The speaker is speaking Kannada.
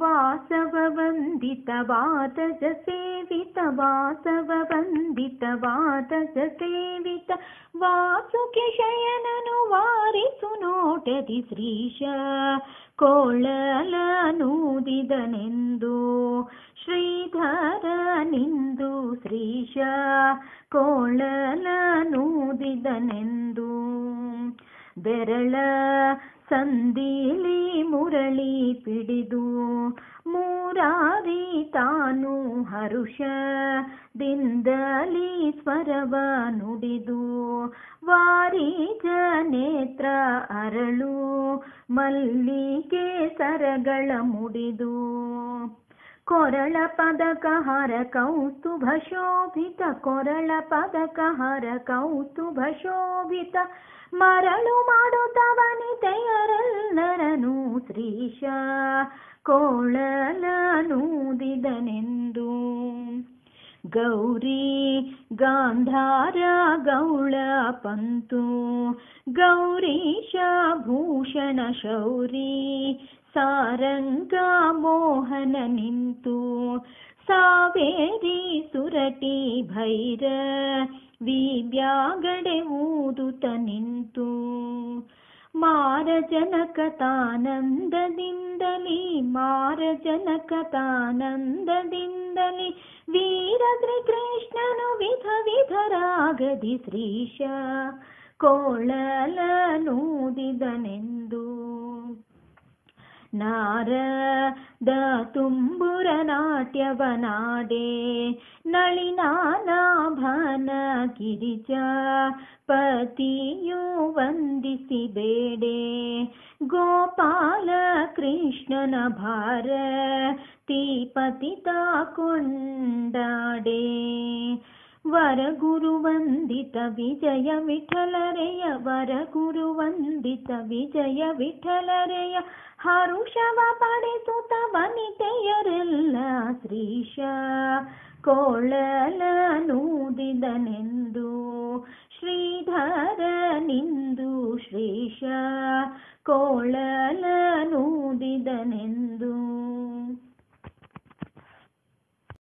ವಾಸವ ವಂದಿತ ವಾತ ಸೇವಿತ ವಾಸವ ವಂದಿತ ಸೇವಿತ ವಾಸುಕಿಶಯನನು ವಾರಿತು ನೋಟತಿ ಶ್ರೀಶ ಕೋಳಲನೂದಿ ಶ್ರೀಧರ ನಿಂದು ಶ್ರೀಶ ಕೋಳಲನೂದಿದನೆಂದು ಬೆರಳ ಸಂದಿಲಿ ಮುರಳಿ ಪಿಡಿದು ಮೂರಾರಿ ತಾನು ಹರುಷ ದಿಂದಲಿ ಸ್ವರವ ನುಡಿದು ವಾರೀಜ ನೇತ್ರ ಅರಳು ಮಲ್ಲಿಗೆ ಸರಗಳ ಮುಡಿದು ಕೊರಳ ಪದಕ ಹರ ಕೌಸ್ತುಭ ಶೋಭಿತ ಕೊರಳ ಪದಕ ಹರ ಕೌಸ್ತುಭ ಶೋಭಿತ ಮರಳು ಮಾಡುತ್ತವನಿತೆಯರ ಗೌಳ ಪಂತು गौरी ಭೂಷಣ ಶೌರಿ ಸಾರಂಗ भूषण शौरी ಸಾವೇರಿ ಸುರಟಿ सुरटी भैर ಬ್ಯಾಗಡೆ ಊದುತ ನಿಂತು ಮಾರಜನಕತಾನಂದದಿಂದಲಿ ಮಾರಜನಕತಾನಂದದಿಂದಲಿ ವೀರದ್ರಿ ಕೃಷ್ಣನು ವಿಧ ವಿಧರಾಗದಿ ಶ್ರೀಶ ಕೋಳಲನೂದಿದನೆಂದು ನಾರದ ತುಂಬುರ ನಾಟ್ಯವನಾಡೆ ಭಾನ ಗಿರಿಜ ಪತಿಯು ವಂದಿಸಿ ಬೇಡೆ ಗೋಪಾಲ ಕೃಷ್ಣನ ಭಾರ ಪತಿತ ಕೊಂಡಾಡೆ ವರಗುರುವಂದಿತ ವಿಜಯ ವಿಠಲರೆಯ ವಂದಿತ ವಿಜಯ ವಿಠಲರೆಯ ಹರುಷವ ಪಡೆಸುತ್ತ ವನಿತೆಯರೆಲ್ಲ ಶ್ರೀಶ ಶ್ರೀಧರ ನಿಂದು ಶ್ರೀಶ ಕೋಳಲ